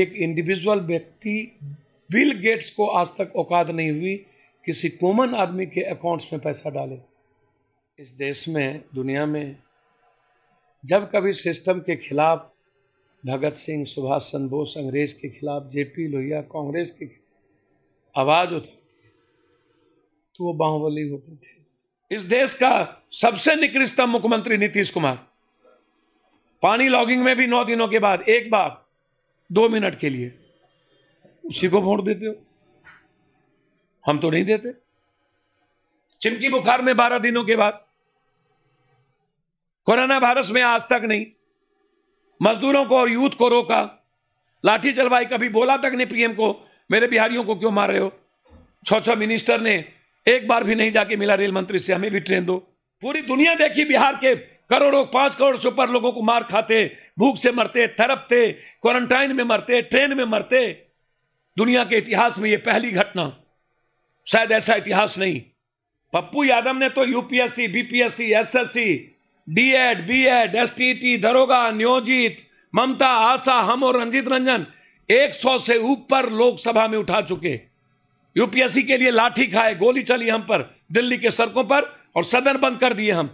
एक इंडिविजुअल व्यक्ति Bill Gates को आज तक औकात नहीं हुई किसी कॉमन आदमी के अकाउंट्स में पैसा डाले इस देश में दुनिया में जब कभी सिस्टम के खिलाफ भगत सिंह सुभाष चंद्र बोस अंग्रेज के खिलाफ जेपी लोहिया कांग्रेस के आवाज़ उठाती तो वो बाहुबली होते थे इस देश का सबसे निकृष्टतम मुख्यमंत्री नीतीश कुमार पानी लॉगिंग में भी नौ दिनों के बाद एक बार दो मिनट के लिए उसी को वोट देते हो हम तो नहीं देते चिमकी बुखार में बारह दिनों के बाद कोरोना वायरस में आज तक नहीं मजदूरों को और यूथ को रोका लाठी चलवाई कभी बोला तक नहीं पीएम को मेरे बिहारियों को क्यों मार रहे हो छो छो मिनिस्टर ने एक बार भी नहीं जाके मिला रेल मंत्री से हमें भी ट्रेन दो पूरी दुनिया देखी बिहार के करोड़ों पांच करोड़ से ऊपर लोगों को मार खाते भूख से मरते थरपते क्वारंटाइन में मरते ट्रेन में मरते दुनिया के इतिहास में यह पहली घटना शायद ऐसा इतिहास नहीं पप्पू यादव ने तो UPSC BPSC SSC DEd BEd STT दरोगा नियोजित ममता आशा हम और रंजीत रंजन 100 से ऊपर लोकसभा में उठा चुके यूपीएससी के लिए लाठी खाए गोली चली हम पर दिल्ली के सड़कों पर और सदन बंद कर दिए हम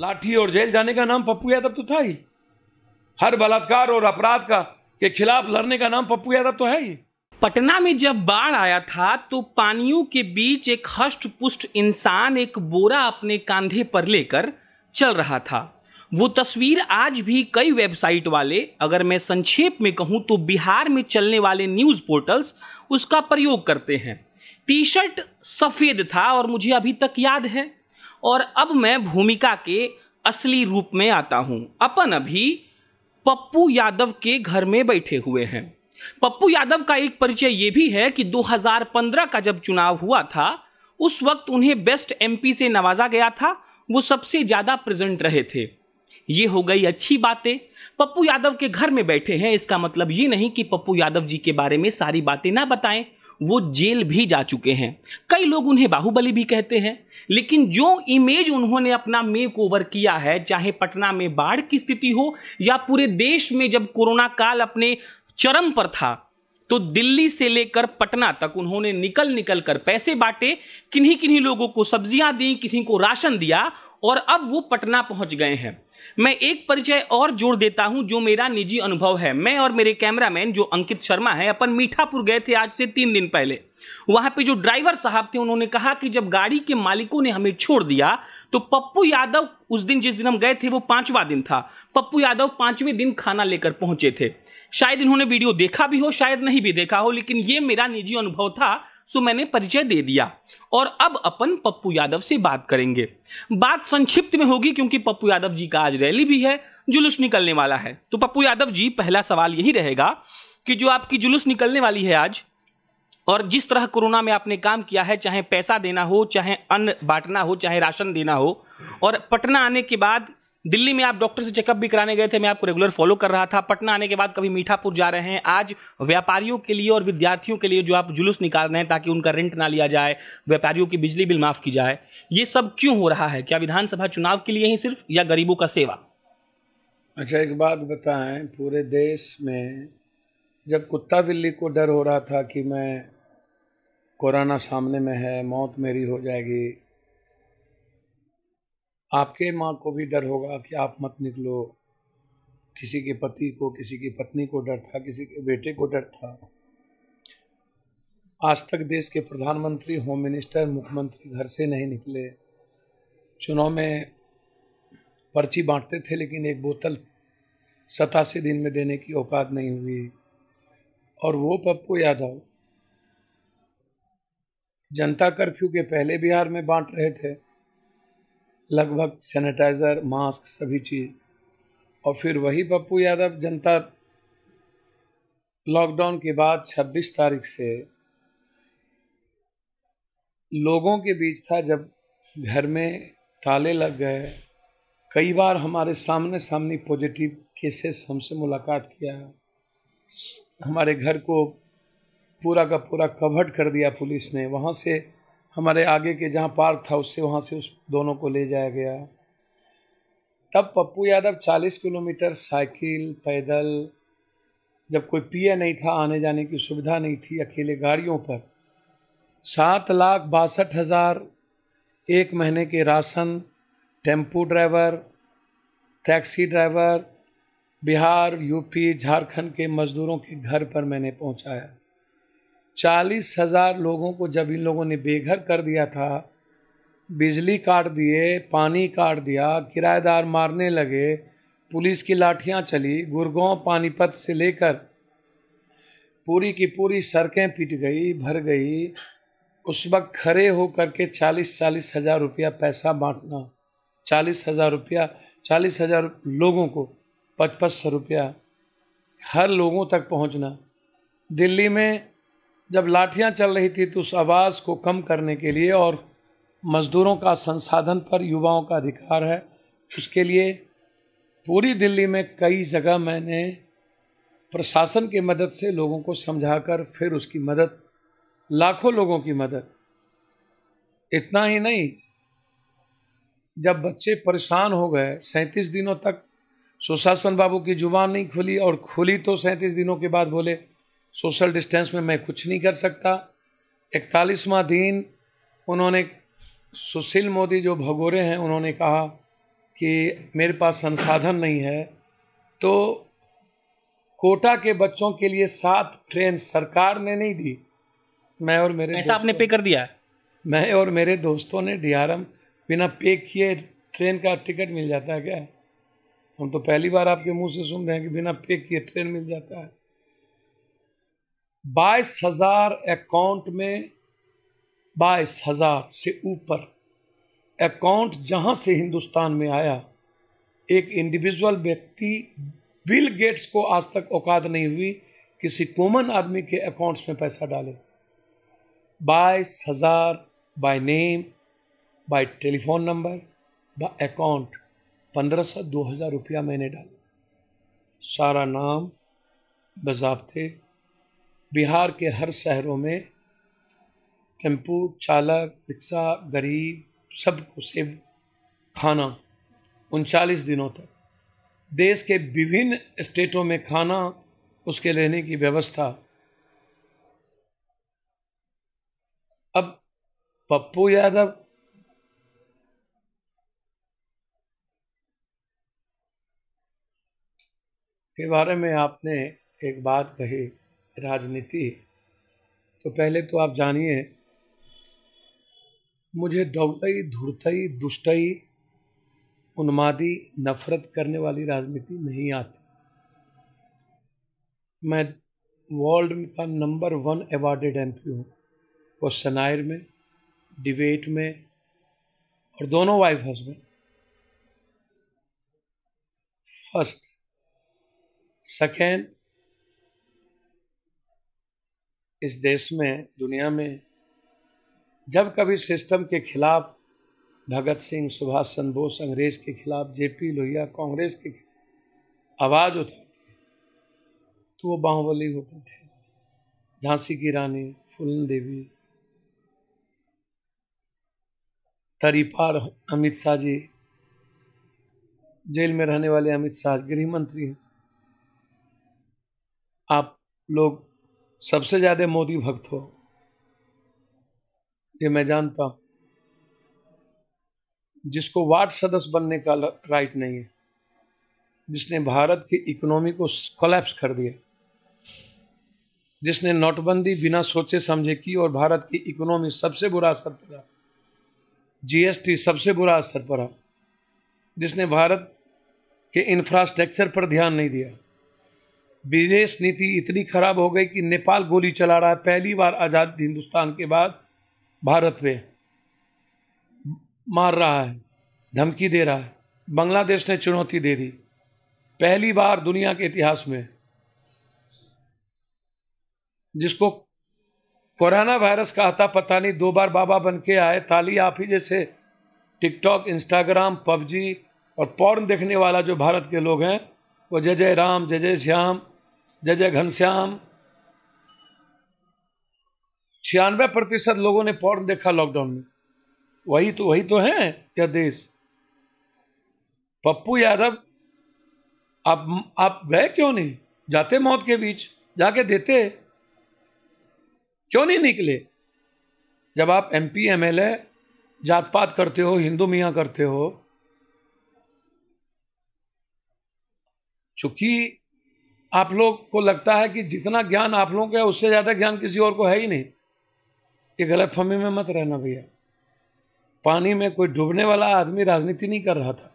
लाठी और जेल जाने का नाम पप्पू यादव तो था ही हर बलात्कार और अपराध का के खिलाफ लड़ने का नाम पप्पू यादव तो है ही पटना में जब बाढ़ आया था तो पानियों के बीच एक हष्ट पुष्ट इंसान एक बोरा अपने कांधे पर लेकर चल रहा था वो तस्वीर आज भी कई वेबसाइट वाले अगर मैं संक्षेप में कहूँ तो बिहार में चलने वाले न्यूज पोर्टल्स उसका प्रयोग करते हैं टी शर्ट सफेद था और मुझे अभी तक याद है और अब मैं भूमिका के असली रूप में आता हूं अपन अभी पप्पू यादव के घर में बैठे हुए हैं पप्पू यादव का एक परिचय यह भी है कि 2015 का जब चुनाव हुआ था उस वक्त उन्हें बेस्ट एमपी से नवाजा गया था वो सबसे ज्यादा प्रेजेंट रहे थे ये हो गई अच्छी बातें पप्पू यादव के घर में बैठे हैं इसका मतलब ये नहीं कि पप्पू यादव जी के बारे में सारी बातें ना बताएं वो जेल भी जा चुके हैं कई लोग उन्हें बाहुबली भी कहते हैं लेकिन जो इमेज उन्होंने अपना मेक ओवर किया है चाहे पटना में बाढ़ की स्थिति हो या पूरे देश में जब कोरोना काल अपने चरम पर था तो दिल्ली से लेकर पटना तक उन्होंने निकल निकल कर पैसे बांटे किन्हीं किन्हीं लोगों को सब्जियां दी किसी को राशन दिया और अब वो पटना पहुंच गए हैं मैं एक परिचय और जोड़ देता हूं जो मेरा निजी अनुभव है मैं और मेरे कैमरामैन जो अंकित शर्मा है अपन मीठापुर गए थे आज से तीन दिन पहले वहां पे जो ड्राइवर साहब थे उन्होंने कहा कि जब गाड़ी के मालिकों ने हमें छोड़ दिया तो पप्पू यादव उस दिन जिस दिन हम गए थे वो पांचवा दिन था पप्पू यादव पांचवें दिन खाना लेकर पहुंचे थे शायद इन्होंने वीडियो देखा भी हो शायद नहीं भी देखा हो लेकिन ये मेरा निजी अनुभव था सो मैंने परिचय दे दिया और अब अपन पप्पू यादव से बात करेंगे बात संक्षिप्त में होगी क्योंकि पप्पू यादव जी का आज रैली भी है जुलूस निकलने वाला है तो पप्पू यादव जी पहला सवाल यही रहेगा कि जो आपकी जुलूस निकलने वाली है आज और जिस तरह कोरोना में आपने काम किया है चाहे पैसा देना हो चाहे अन्न बांटना हो चाहे राशन देना हो और पटना आने के बाद दिल्ली में आप डॉक्टर से चेकअप भी कराने गए थे मैं आपको रेगुलर फॉलो कर रहा था पटना आने के बाद कभी मीठापुर जा रहे हैं आज व्यापारियों के लिए और विद्यार्थियों के लिए जो आप जुलूस निकाल रहे हैं ताकि उनका रेंट ना लिया जाए व्यापारियों की बिजली बिल माफ़ की जाए ये सब क्यों हो रहा है क्या विधानसभा चुनाव के लिए ही सिर्फ या गरीबों का सेवा अच्छा एक बात बताएं पूरे देश में जब कुत्ता बिल्ली को डर हो रहा था कि मैं कोरोना सामने में है मौत मेरी हो जाएगी आपके माँ को भी डर होगा कि आप मत निकलो किसी के पति को किसी की पत्नी को डर था किसी के बेटे को डर था आज तक देश के प्रधानमंत्री होम मिनिस्टर मुख्यमंत्री घर से नहीं निकले चुनाव में पर्ची बांटते थे लेकिन एक बोतल सतासी दिन में देने की औकात नहीं हुई और वो पप्पू यादव जनता कर्फ्यू के पहले बिहार में बांट रहे थे लगभग सैनिटाइज़र मास्क सभी चीज़ और फिर वही पप्पू यादव जनता लॉकडाउन के बाद 26 तारीख से लोगों के बीच था जब घर में ताले लग गए कई बार हमारे सामने सामने पॉजिटिव केसेस हमसे मुलाकात किया हमारे घर को पूरा का पूरा कवर्ड कर दिया पुलिस ने वहाँ से हमारे आगे के जहाँ पार्क था उससे वहाँ से उस दोनों को ले जाया गया तब पप्पू यादव 40 किलोमीटर साइकिल पैदल जब कोई पिया नहीं था आने जाने की सुविधा नहीं थी अकेले गाड़ियों पर सात लाख बासठ हज़ार एक महीने के राशन tempo driver taxi driver Bihar UP Jharkhand के मज़दूरों के घर पर मैंने पहुंचाया चालीस हज़ार लोगों को जब इन लोगों ने बेघर कर दिया था बिजली काट दिए पानी काट दिया किराएदार मारने लगे पुलिस की लाठियां चली गुरगांव पानीपत से लेकर पूरी की पूरी सड़कें पिट गई भर गई उस वक्त खड़े होकर के चालीस चालीस हज़ार रुपया पैसा बांटना चालीस हज़ार रुपया चालीस हज़ार लोगों को पचपन सौ रुपया हर लोगों तक पहुंचना दिल्ली में जब लाठियां चल रही थी तो उस आवाज़ को कम करने के लिए और मज़दूरों का संसाधन पर युवाओं का अधिकार है उसके लिए पूरी दिल्ली में कई जगह मैंने प्रशासन की मदद से लोगों को समझाकर फिर उसकी मदद लाखों लोगों की मदद इतना ही नहीं जब बच्चे परेशान हो गए सैंतीस दिनों तक सुशासन बाबू की जुबान नहीं खुली और खुली तो सैंतीस दिनों के बाद बोले सोशल डिस्टेंस में मैं कुछ नहीं कर सकता इकतालीसवा दिन उन्होंने सुशील मोदी जो भगोरे हैं उन्होंने कहा कि मेरे पास संसाधन नहीं है तो कोटा के बच्चों के लिए सात ट्रेन सरकार ने नहीं दी मैं और मेरे ऐसा आपने पे कर दिया है मैं और मेरे दोस्तों ने डीआरएम बिना पे किए ट्रेन का टिकट मिल जाता है क्या हम तो पहली बार आपके मुंह से सुन रहे हैं कि बिना पे किए ट्रेन मिल जाता है बाईस हजार अकाउंट में बाईस हजार से ऊपर अकाउंट जहां से हिंदुस्तान में आया एक इंडिविजुअल व्यक्ति बिल गेट्स को आज तक औकात नहीं हुई किसी कॉमन आदमी के अकाउंट्स में पैसा डाले बाईस हजार by name by telephone number by account पंद्रह सौ दो हज़ार रुपया मैंने डाला सारा नाम बजाबते बिहार के हर शहरों में टेम्पू चालक रिक्शा गरीब सबको से खाना उनचालीस दिनों तक देश के विभिन्न स्टेटों में खाना उसके लेने की व्यवस्था अब पप्पू यादव के बारे में आपने एक बात कही राजनीति तो पहले तो आप जानिए मुझे दौलई धुरतई दुष्टई उन्मादी नफरत करने वाली राजनीति नहीं आती मैं वर्ल्ड का number one awarded M P हूँ शनायर में डिबेट में और दोनों वाइफ हस्बैंड फर्स्ट सेकेंड इस देश में दुनिया में जब कभी सिस्टम के खिलाफ भगत सिंह सुभाष चंद्र बोस अंग्रेज के खिलाफ जेपी लोहिया कांग्रेस के आवाज़ उठाती तो वो बाहुबली होते थे झांसी की रानी फूलन देवी तरीपार अमित शाह जी जेल में रहने वाले अमित शाह गृह मंत्री हैं आप लोग सबसे ज़्यादा मोदी भक्त हो ये मैं जानता हूं जिसको वार्ड सदस्य बनने का राइट नहीं है जिसने भारत की इकोनॉमी को कोलैप्स कर दिया जिसने नोटबंदी बिना सोचे समझे की और भारत की इकोनॉमी सबसे बुरा असर पड़ा जीएसटी सबसे बुरा असर पड़ा जिसने भारत के इंफ्रास्ट्रक्चर पर ध्यान नहीं दिया विदेश नीति इतनी खराब हो गई कि नेपाल गोली चला रहा है पहली बार आज़ाद हिंदुस्तान के बाद भारत पे मार रहा है धमकी दे रहा है बांग्लादेश ने चुनौती दे दी पहली बार दुनिया के इतिहास में जिसको कोरोना वायरस का आता पता नहीं दो बार बाबा बन के आए ताली आप ही जैसे टिकटॉक इंस्टाग्राम पबजी और पौर्न देखने वाला जो भारत के लोग हैं वो जय जय राम जय जय श्याम जय जय घनश्याम छियानवे प्रतिशत लोगों ने पॉर्न देखा लॉकडाउन में वही तो वही तो है क्या देश पप्पू यादव आप आप गए क्यों नहीं जाते मौत के बीच जाके देते क्यों नहीं निकले जब आप M P M L A जात पात करते हो हिंदू मियाँ करते हो चूंकि आप लोग को लगता है कि जितना ज्ञान आप लोगों का है उससे ज़्यादा ज्ञान किसी और को है ही नहीं ये गलत फहमी में मत रहना भैया पानी में कोई डूबने वाला आदमी राजनीति नहीं कर रहा था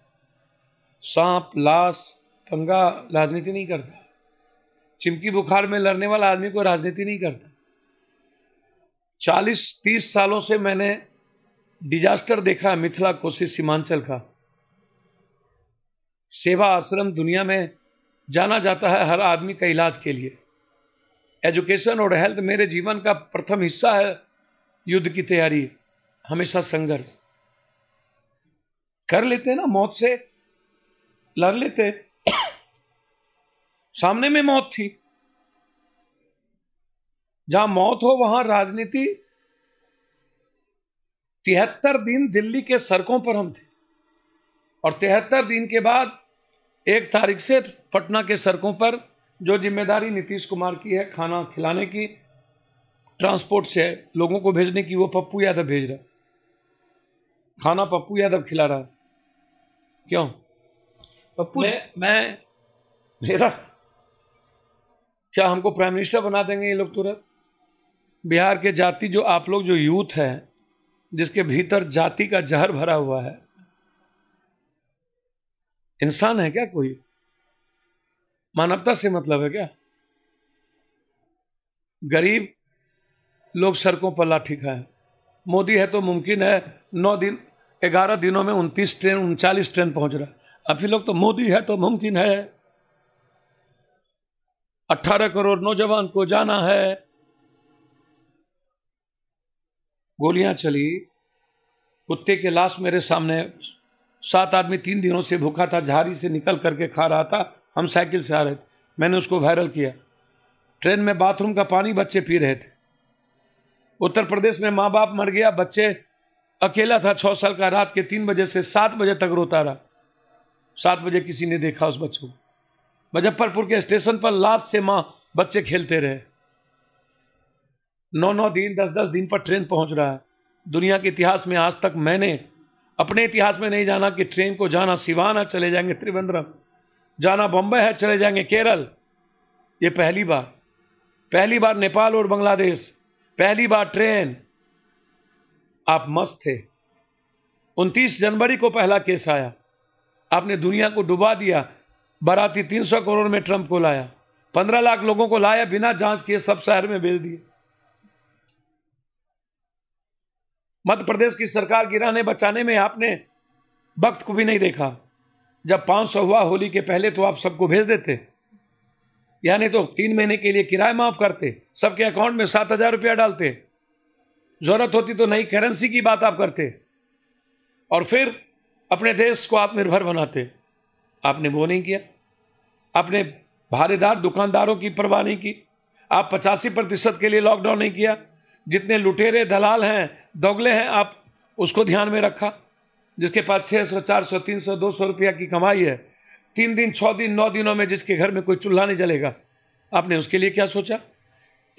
सांप लाश पंगा राजनीति नहीं करता चिमकी बुखार में लड़ने वाला आदमी कोई राजनीति नहीं करता चालीस तीस सालों से मैंने डिजास्टर देखा है मिथिला कोसी सीमांचल का सेवा आश्रम दुनिया में जाना जाता है हर आदमी का इलाज के लिए एजुकेशन और हेल्थ मेरे जीवन का प्रथम हिस्सा है युद्ध की तैयारी हमेशा संघर्ष कर लेते ना मौत से लड़ लेते सामने में मौत थी जहां मौत हो वहां राजनीति तिहत्तर दिन दिल्ली के सड़कों पर हम थे और तिहत्तर दिन के बाद एक तारीख से पटना के सड़कों पर जो जिम्मेदारी नीतीश कुमार की है खाना खिलाने की ट्रांसपोर्ट से लोगों को भेजने की वो पप्पू यादव भेज रहा खाना पप्पू यादव खिला रहा क्यों पप्पू मैं, मैं मेरा क्या हमको प्राइम मिनिस्टर बना देंगे ये लोग तुरंत बिहार के जाति जो आप लोग जो यूथ है जिसके भीतर जाति का जहर भरा हुआ है इंसान है क्या कोई मानवता से मतलब है क्या गरीब लोग सड़कों पर लाठी खाए मोदी है तो मुमकिन है नौ दिन ग्यारह दिनों में उनतीस ट्रेन उनचालीस ट्रेन पहुंच रहा अभी लोग तो मोदी है तो मुमकिन है अट्ठारह करोड़ नौजवान को जाना है गोलियां चली कुत्ते के लाश मेरे सामने सात आदमी तीन दिनों से भूखा था झाड़ी से निकल करके खा रहा था हम साइकिल से आ रहे थे मैंने उसको वायरल किया ट्रेन में बाथरूम का पानी बच्चे पी रहे थे उत्तर प्रदेश में माँ बाप मर गया बच्चे अकेला था छः साल का रात के तीन बजे से सात बजे तक रोता रहा सात बजे किसी ने देखा उस बच्चों को मुजफ्फरपुर के स्टेशन पर लास्ट से माँ बच्चे खेलते रहे नौ नौ दिन दस दस दिन पर ट्रेन पहुंच रहा है दुनिया के इतिहास में आज तक मैंने अपने इतिहास में नहीं जाना कि ट्रेन को जाना सिवान है चले जाएंगे त्रिवेंद्रम जाना बम्बई है चले जाएंगे केरल ये पहली बार पहली बार नेपाल और बांग्लादेश पहली बार ट्रेन आप मस्त थे 29 जनवरी को पहला केस आया आपने दुनिया को डुबा दिया बाराती 300 करोड़ में ट्रंप को लाया 15 लाख लोगों को लाया बिना जांच किए सब शहर में भेज दिए मध्य प्रदेश की सरकार गिराने बचाने में आपने वक्त को भी नहीं देखा जब 500 सौ हुआ होली के पहले तो आप सबको भेज देते यानी तो तीन महीने के लिए किराया माफ करते सबके अकाउंट में सात हजार रुपया डालते जरूरत होती तो नई करेंसी की बात आप करते और फिर अपने देश को आत्मनिर्भर बनाते आपने वो नहीं किया आपने भारेदार दुकानदारों की परवाह नहीं की आप पचासी प्रतिशत के लिए लॉकडाउन नहीं किया जितने लुटेरे दलाल हैं दोगले हैं आप उसको ध्यान में रखा जिसके पास छः सौ चार सौ तीन सौ दो सौ रुपया की कमाई है तीन दिन छः दिन नौ दिनों में जिसके घर में कोई चूल्हा नहीं जलेगा आपने उसके लिए क्या सोचा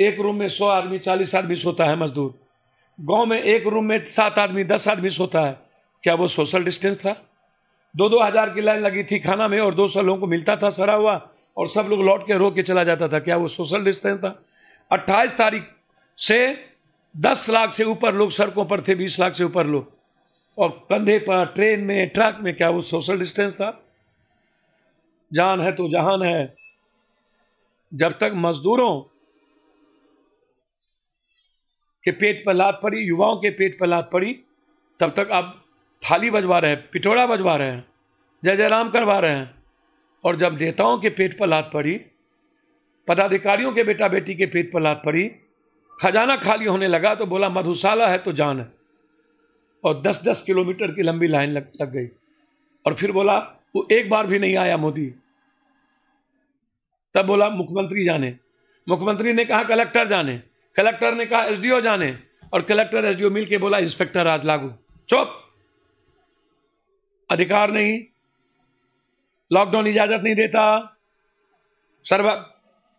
एक रूम में सौ आदमी चालीस आदमी सोता है मजदूर गांव में एक रूम में सात आदमी दस आदमी सोता है क्या वो सोशल डिस्टेंस था दो दो हज़ार की लाइन लगी थी खाना में और दो सौ लोगों को मिलता था सरा हुआ और सब लोग लौट के रो के चला जाता था क्या वो सोशल डिस्टेंस था अट्ठाईस तारीख से दस लाख से ऊपर लोग सड़कों पर थे बीस लाख से ऊपर लोग और कंधे पर ट्रेन में ट्रक में क्या वो सोशल डिस्टेंस था जान है तो जहान है जब तक मजदूरों के पेट पर लात पड़ी युवाओं के पेट पर लात पड़ी तब तक आप थाली बजवा रहे हैं पिटोड़ा बजवा रहे हैं जय जयराम करवा रहे हैं और जब नेताओं के पेट पर लात पड़ी पदाधिकारियों के बेटा बेटी के पेट पर लात पड़ी खजाना खाली होने लगा तो बोला मधुशाला है तो जान है और दस दस किलोमीटर की लंबी लाइन लग, लग गई और फिर बोला वो एक बार भी नहीं आया मोदी तब बोला मुख्यमंत्री जाने मुख्यमंत्री ने कहा कलेक्टर जाने कलेक्टर ने कहा एसडीओ जाने और कलेक्टर एसडीओ मिल बोला इंस्पेक्टर आज लागू चुप अधिकार नहीं लॉकडाउन इजाजत नहीं देता सर्वा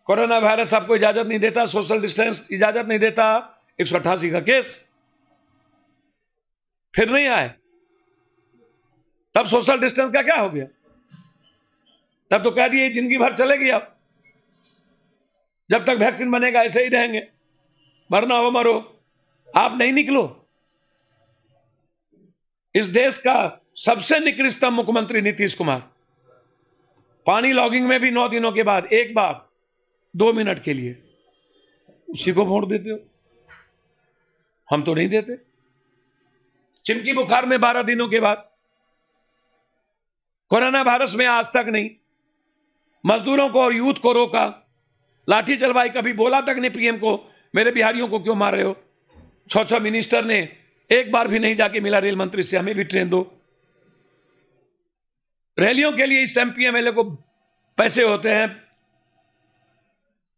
कोरोना वायरस आपको इजाजत नहीं देता सोशल डिस्टेंस इजाजत नहीं देता एक सौ अट्ठासी का केस फिर नहीं आए तब सोशल डिस्टेंस का क्या हो गया तब तो कह दिए जिंदगी भर चलेगी आप जब तक वैक्सीन बनेगा ऐसे ही रहेंगे मरना हो मरो आप नहीं निकलो इस देश का सबसे निकृष्टतम मुख्यमंत्री नीतीश कुमार पानी लॉगिंग में भी नौ दिनों के बाद एक बार दो मिनट के लिए उसी को वोट देते हो हम तो नहीं देते चिमकी बुखार में बारह दिनों के बाद कोरोना वायरस में आज तक नहीं मजदूरों को और यूथ को रोका लाठी चलवाई कभी बोला तक नहीं पीएम को मेरे बिहारियों को क्यों मार रहे हो छो छो मिनिस्टर ने एक बार भी नहीं जाके मिला रेल मंत्री से हमें भी ट्रेन दो रैलियों के लिए इस एमपीएमएलए को पैसे होते हैं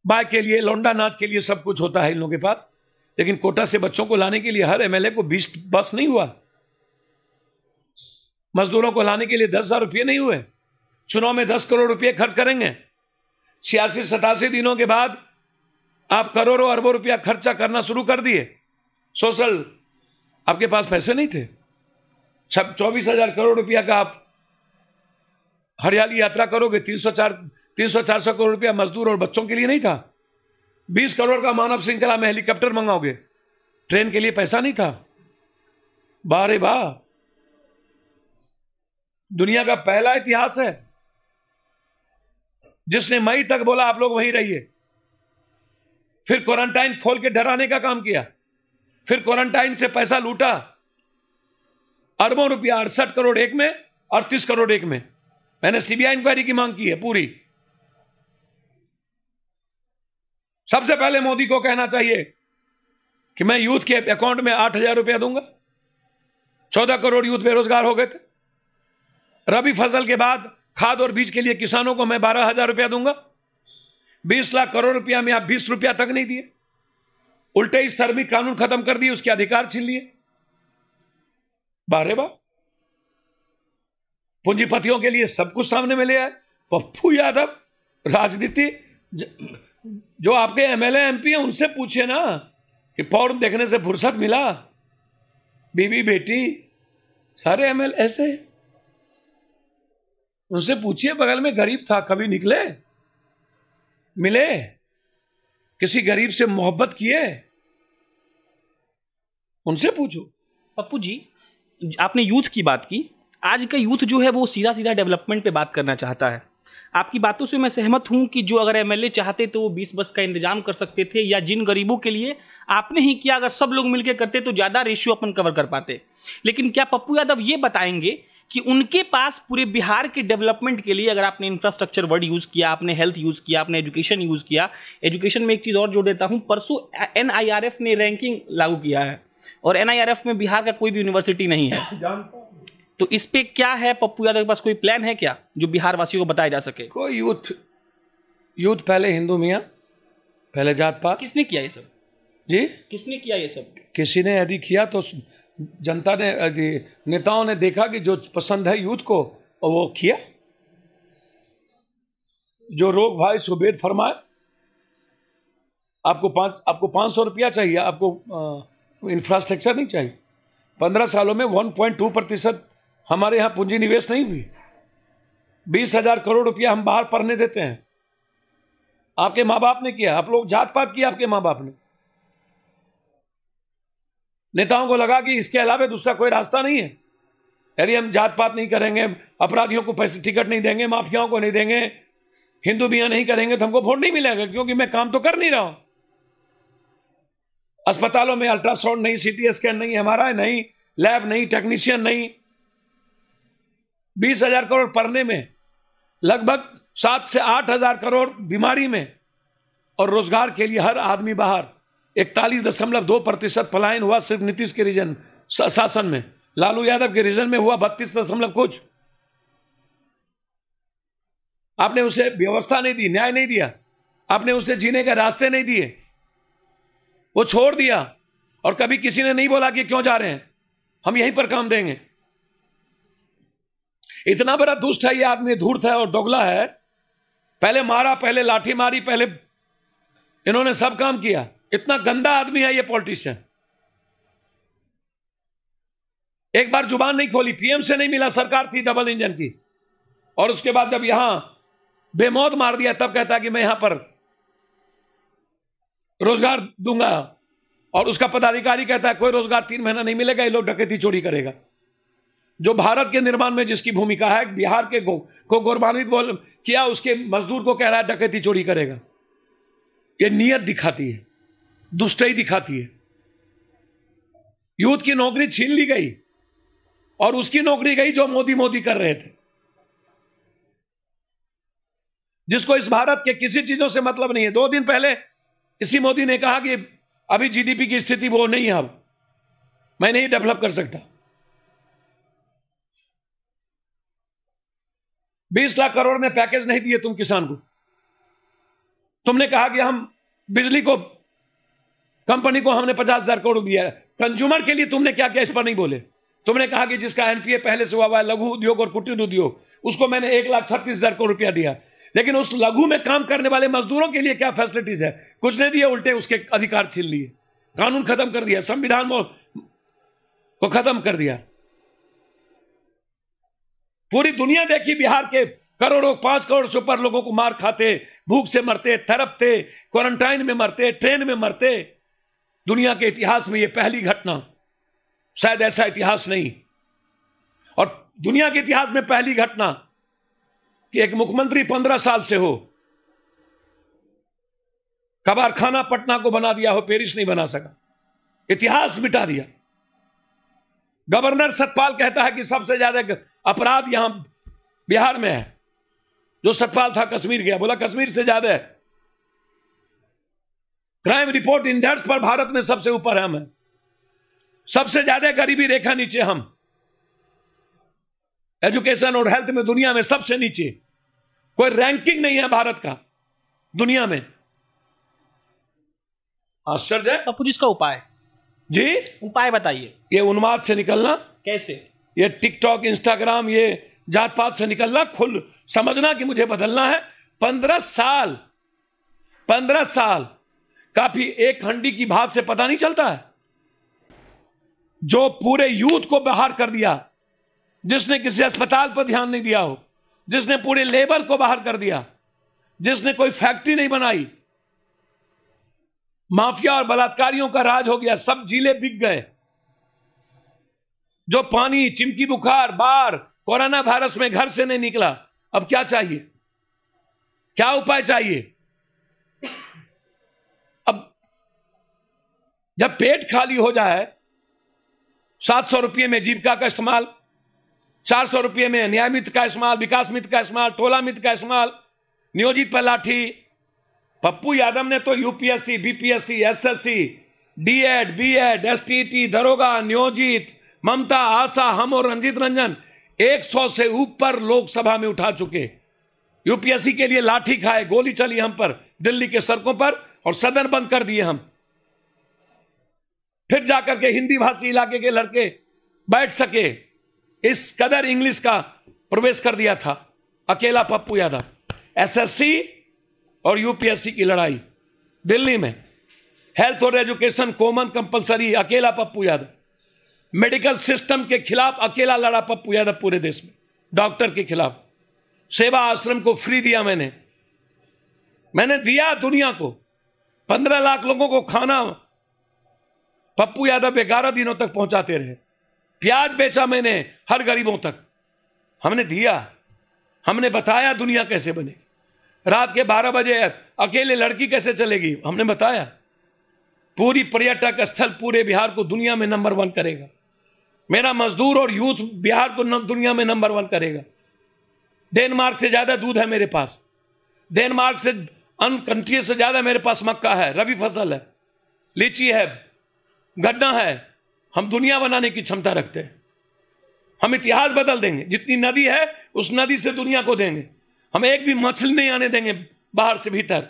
बाय के लिए लौंडा नाच के लिए सब कुछ होता है इन लोगों के पास लेकिन कोटा से बच्चों को लाने के लिए हर एमएलए को बीस बस नहीं हुआ मजदूरों को लाने के लिए दस हजार रुपये नहीं हुए चुनाव में दस करोड़ रुपये खर्च करेंगे छियासी सतासी दिनों के बाद आप करोड़ों अरबों रुपया खर्चा करना शुरू कर दिए सोशल आपके पास पैसे नहीं थे छब चौबीस हजार करोड़ रुपया का आप हरियाली यात्रा करोगे तीन सौ चार तीन सौ चार सौ करोड़ रुपया मजदूर और बच्चों के लिए नहीं था बीस करोड़ का मानव श्रृंखला में हेलीकॉप्टर मंगाओगे ट्रेन के लिए पैसा नहीं था बारे बा दुनिया का पहला इतिहास है जिसने मई तक बोला आप लोग वहीं रहिए फिर क्वारंटाइन खोल के डराने का काम किया फिर क्वारंटाइन से पैसा लूटा अरबों रुपया अड़सठ करोड़ एक में अड़तीस करोड़ एक में मैंने सीबीआई इंक्वायरी की मांग की है पूरी सबसे पहले मोदी को कहना चाहिए कि मैं यूथ के अकाउंट में आठ हजार रुपया दूंगा चौदह करोड़ यूथ बेरोजगार हो गए थे रबी फसल के बाद खाद और बीज के लिए किसानों को मैं बारह हजार रुपया दूंगा बीस लाख करोड़ रुपया में आप बीस रुपया तक नहीं दिए उल्टे इस श्रमिक कानून खत्म कर दिए उसके अधिकार छीन लिए बारे बा पूंजीपतियों के लिए सब कुछ सामने में ले आए पप्पू यादव राजनीति जो आपके एम एल एमपी हैं उनसे पूछे ना कि फॉर्म देखने से फुर्सत मिला बीवी बेटी सारे एम एल ऐसे उनसे पूछिए बगल में गरीब था कभी निकले मिले किसी गरीब से मोहब्बत किए उनसे पूछो पप्पू जी आपने यूथ की बात की आज का यूथ जो है वो सीधा सीधा डेवलपमेंट पे बात करना चाहता है आपकी बातों से मैं सहमत हूं कि जो अगर एमएलए चाहते तो वो बीस बस का इंतजाम कर सकते थे या जिन गरीबों के लिए आपने ही किया अगर सब लोग मिलकर करते तो ज़्यादा रेशियो अपन कवर कर पाते लेकिन क्या पप्पू यादव ये बताएंगे कि उनके पास पूरे बिहार के डेवलपमेंट के लिए अगर आपने इंफ्रास्ट्रक्चर वर्ड यूज़ किया आपने हेल्थ यूज़ किया आपने एजुकेशन यूज़ किया एजुकेशन में एक चीज़ और जोड़ देता हूँ परसों एन ने रैंकिंग लागू किया है और एन में बिहार का कोई भी यूनिवर्सिटी नहीं है तो इस पे क्या है पप्पू यादव के पास कोई प्लान है क्या जो बिहार वासियों को बताया जा सके कोई यूथ यूथ पहले हिंदू मियाँ पहले जात पात किसने किया ये सब जी किसने किया ये सब किसी ने यदि किया तो जनता ने यदि नेताओं ने देखा कि जो पसंद है यूथ को और वो किया जो रोग भाई सुबेद फरमाए आपको पांच आपको पांच सौ रुपया चाहिए आपको इंफ्रास्ट्रक्चर नहीं चाहिए पंद्रह सालों में वन पॉइंट टू प्रतिशत हमारे यहां पूंजी निवेश नहीं हुई बीस हजार करोड़ रुपया हम बाहर पढ़ने देते हैं आपके मां बाप ने किया आप लोग जात पात किया आपके मां बाप ने नेताओं को लगा कि इसके अलावा दूसरा कोई रास्ता नहीं है यदि हम जात पात नहीं करेंगे अपराधियों को पैसे टिकट नहीं देंगे माफियाओं को नहीं देंगे हिंदू बिया नहीं करेंगे तो हमको वोट नहीं मिलेगा क्योंकि मैं काम तो कर नहीं रहा हूं अस्पतालों में अल्ट्रासाउंड नहीं सीटी स्कैन नहीं हमारा नहीं लैब नहीं टेक्नीशियन नहीं बीस हजार करोड़ पढ़ने में लगभग सात से आठ हजार करोड़ बीमारी में और रोजगार के लिए हर आदमी बाहर इकतालीस दशमलव दो प्रतिशत पलायन हुआ सिर्फ नीतीश के रीजन शासन में लालू यादव के रीजन में हुआ बत्तीस दशमलव कुछ आपने उसे व्यवस्था नहीं दी न्याय नहीं दिया आपने उसे जीने के रास्ते नहीं दिए वो छोड़ दिया और कभी किसी ने नहीं बोला कि क्यों जा रहे हैं हम यहीं पर काम देंगे इतना बड़ा दुष्ट है ये आदमी धूर्त है और दोगला है पहले मारा पहले लाठी मारी पहले इन्होंने सब काम किया इतना गंदा आदमी है ये पॉलिटिशियन एक बार जुबान नहीं खोली पीएम से नहीं मिला सरकार थी डबल इंजन की और उसके बाद जब यहां बेमौत मार दिया तब कहता कि मैं यहां पर रोजगार दूंगा और उसका पदाधिकारी कहता है कोई रोजगार तीन महीना नहीं मिलेगा ये लोग डकैती चोरी करेगा जो भारत के निर्माण में जिसकी भूमिका है बिहार के गो, को गौरवान्वित बोल किया उसके मजदूर को कह रहा है डकैती चोरी करेगा ये नियत दिखाती है दुष्टई दिखाती है यूथ की नौकरी छीन ली गई और उसकी नौकरी गई जो मोदी मोदी कर रहे थे जिसको इस भारत के किसी चीजों से मतलब नहीं है दो दिन पहले इसी मोदी ने कहा कि अभी जीडीपी की स्थिति वो नहीं है अब मैं नहीं डेवलप कर सकता बीस लाख करोड़ में पैकेज नहीं दिए तुम किसान को तुमने कहा कि हम बिजली को कंपनी को हमने पचास हजार करोड़ दिया है कंज्यूमर के लिए तुमने क्या किया इस पर नहीं बोले तुमने कहा कि जिसका एनपीए पहले से हुआ हुआ है लघु उद्योग और कुटीर उद्योग उसको मैंने एक लाख छत्तीस हजार करोड़ रुपया दिया लेकिन उस लघु में काम करने वाले मजदूरों के लिए क्या फैसिलिटीज है कुछ नहीं दिए उल्टे उसके अधिकार छीन लिए कानून खत्म कर दिया संविधान को खत्म कर दिया पूरी दुनिया देखी बिहार के करोड़ों पांच करोड़ से ऊपर लोगों को मार खाते भूख से मरते थरपते क्वारंटाइन में मरते ट्रेन में मरते दुनिया के इतिहास में यह पहली घटना शायद ऐसा इतिहास नहीं और दुनिया के इतिहास में पहली घटना कि एक मुख्यमंत्री पंद्रह साल से हो कबार खाना पटना को बना दिया हो पेरिस नहीं बना सका इतिहास मिटा दिया गवर्नर सतपाल कहता है कि सबसे ज्यादा अपराध यहां बिहार में है जो सतपाल था कश्मीर गया बोला कश्मीर से ज्यादा है क्राइम रिपोर्ट इंडेक्स पर भारत में सबसे ऊपर हम सबसे ज्यादा गरीबी रेखा नीचे हम एजुकेशन और हेल्थ में दुनिया में सबसे नीचे कोई रैंकिंग नहीं है भारत का दुनिया में आश्चर्य है तो इसका उपाय जी उपाय बताइए ये उन्माद से निकलना कैसे ये टिकटॉक इंस्टाग्राम ये जात पात से निकलना खुल समझना कि मुझे बदलना है पंद्रह साल पंद्रह साल काफी एक हंडी की भाव से पता नहीं चलता है जो पूरे यूथ को बाहर कर दिया जिसने किसी अस्पताल पर ध्यान नहीं दिया हो जिसने पूरे लेबर को बाहर कर दिया जिसने कोई फैक्ट्री नहीं बनाई माफिया और बलात्कारियों का राज हो गया सब जिले बिक गए जो पानी चिमकी बुखार बार कोरोना वायरस में घर से नहीं निकला अब क्या चाहिए क्या उपाय चाहिए अब जब पेट खाली हो जाए सात सौ रुपये में जीविका का इस्तेमाल चार सौ रुपये में न्याय मित्र का इस्तेमाल विकास मित्र का इस्तेमाल टोला मित्र का इस्तेमाल नियोजित पर लाठी पप्पू यादव ने तो UPSC BPSC SSC DEd BEd STT दरोगा नियोजित ममता आशा हम और रंजीत रंजन 100 से ऊपर लोकसभा में उठा चुके यूपीएससी के लिए लाठी खाए गोली चली हम पर दिल्ली के सड़कों पर और सदन बंद कर दिए हम फिर जाकर के हिंदी भाषी इलाके के लड़के बैठ सके इस कदर इंग्लिश का प्रवेश कर दिया था अकेला पप्पू यादव एसएससी और यूपीएससी की लड़ाई दिल्ली में हेल्थ और एजुकेशन कॉमन कंपलसरी अकेला पप्पू यादव मेडिकल सिस्टम के खिलाफ अकेला लड़ा पप्पू यादव पूरे देश में डॉक्टर के खिलाफ सेवा आश्रम को फ्री दिया मैंने मैंने दिया दुनिया को पंद्रह लाख लोगों को खाना पप्पू यादव ग्यारह दिनों तक पहुंचाते रहे प्याज बेचा मैंने हर गरीबों तक हमने दिया हमने बताया दुनिया कैसे बने रात के बारह बजे अकेले लड़की कैसे चलेगी हमने बताया पूरी पर्यटक स्थल पूरे बिहार को दुनिया में नंबर वन करेगा मेरा मजदूर और यूथ बिहार को दुनिया में नंबर वन करेगा डेनमार्क से ज़्यादा दूध है मेरे पास डेनमार्क से अन्य कंट्री से ज़्यादा मेरे पास मक्का है रबी फसल है लीची है गन्ना है हम दुनिया बनाने की क्षमता रखते हैं हम इतिहास बदल देंगे जितनी नदी है उस नदी से दुनिया को देंगे हम एक भी मछली नहीं आने देंगे बाहर से भीतर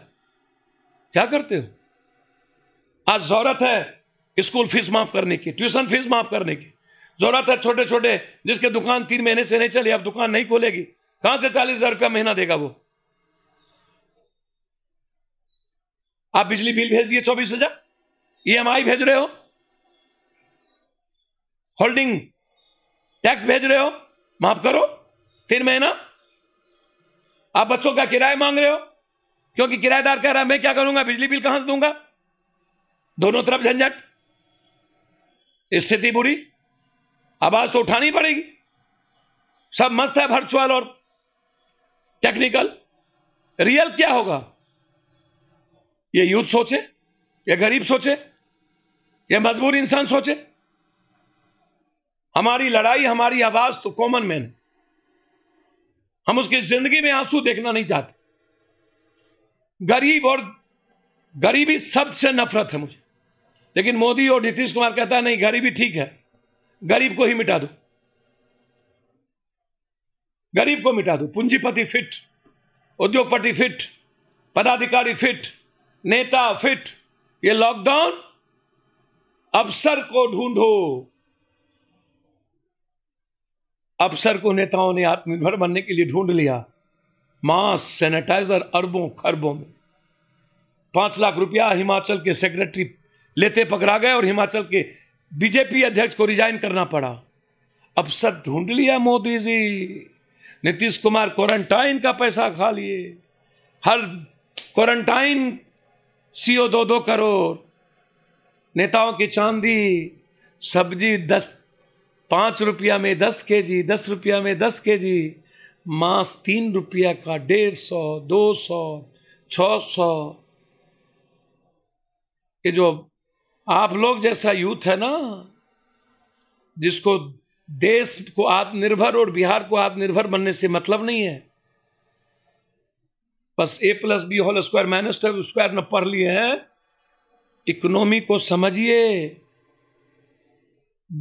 क्या करते हो आज जरूरत है स्कूल फीस माफ करने की ट्यूशन फीस माफ करने की जरूरत है छोटे छोटे जिसके दुकान तीन महीने से नहीं चली अब दुकान नहीं खोलेगी कहां से चालीस हजार रुपया महीना देगा वो आप बिजली बिल भेज दिए चौबीस हजार ई e भेज रहे हो होल्डिंग टैक्स भेज रहे हो माफ करो तीन महीना आप बच्चों का किराया मांग रहे हो क्योंकि किराएदार कह रहा है मैं क्या करूंगा बिजली बिल कहां से दूंगा दोनों तरफ झंझट स्थिति बुरी आवाज तो उठानी पड़ेगी सब मस्त है वर्चुअल और टेक्निकल रियल क्या होगा ये यूथ सोचे ये गरीब सोचे ये मजबूर इंसान सोचे हमारी लड़ाई हमारी आवाज तो कॉमन मैन है हम उसकी जिंदगी में आंसू देखना नहीं चाहते गरीब और गरीबी शब्द से नफरत है मुझे लेकिन मोदी और नीतीश कुमार कहता है नहीं गरीबी ठीक है गरीब को ही मिटा दो गरीब को मिटा दो पूंजीपति फिट उद्योगपति फिट पदाधिकारी फिट नेता फिट ये लॉकडाउन अफसर को ढूंढो अफसर को नेताओं ने आत्मनिर्भर बनने के लिए ढूंढ लिया मास्क सैनिटाइजर अरबों खरबों में पांच लाख रुपया हिमाचल के सेक्रेटरी लेते पकड़ा गए और हिमाचल के बीजेपी अध्यक्ष को रिजाइन करना पड़ा अफसर ढूंढ लिया मोदी जी नीतीश कुमार क्वारंटाइन का पैसा खा लिए हर क्वारंटाइन सीओ दो दो करोड़ नेताओं की चांदी सब्जी दस पाँच रुपया में दस के जी दस रुपया में दस के जी मांस तीन रुपया का डेढ़ सौ दो सौ छ सौ ये जो आप लोग जैसा यूथ है ना जिसको देश को आत्मनिर्भर और बिहार को आत्मनिर्भर बनने से मतलब नहीं है बस A plus B whole square minus square न पढ़ लिए हैं इकोनॉमी को समझिए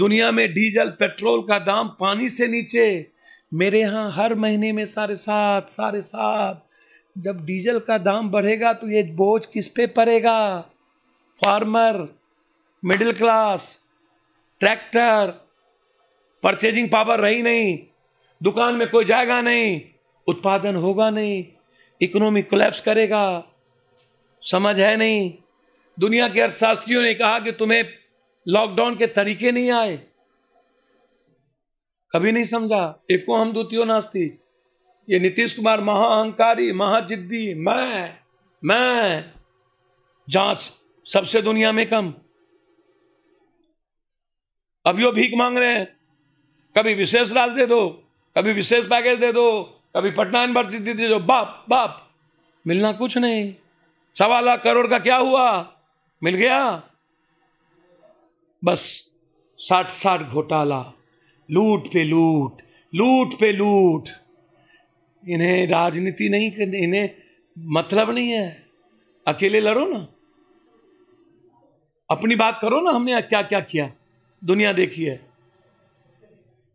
दुनिया में डीजल पेट्रोल का दाम पानी से नीचे मेरे यहां हर महीने में साढ़े सात साढ़े सात जब डीजल का दाम बढ़ेगा तो ये बोझ किस पे पड़ेगा farmer middle class tractor purchasing power रही नहीं दुकान में कोई जाएगा नहीं उत्पादन होगा नहीं इकोनॉमी कोलैप्स करेगा समझ है नहीं दुनिया के अर्थशास्त्रियों ने कहा कि तुम्हें लॉकडाउन के तरीके नहीं आए कभी नहीं समझा एको हम द्वितीय नास्ती ये नीतीश कुमार महाअहंकारी महाजिद्दी मैं मैं जांच सबसे दुनिया में कम अभी वो भीख मांग रहे हैं कभी विशेष राज दे दो कभी विशेष पैकेज दे दो कभी पटना यूनिवर्सिटी दे दो बाप बाप मिलना कुछ नहीं सवा लाख करोड़ का क्या हुआ मिल गया बस साठ साठ घोटाला लूट पे लूट लूट पे लूट इन्हें राजनीति नहीं करनी इन्हें मतलब नहीं है अकेले लड़ो ना अपनी बात करो ना हमने क्या क्या किया दुनिया देखी है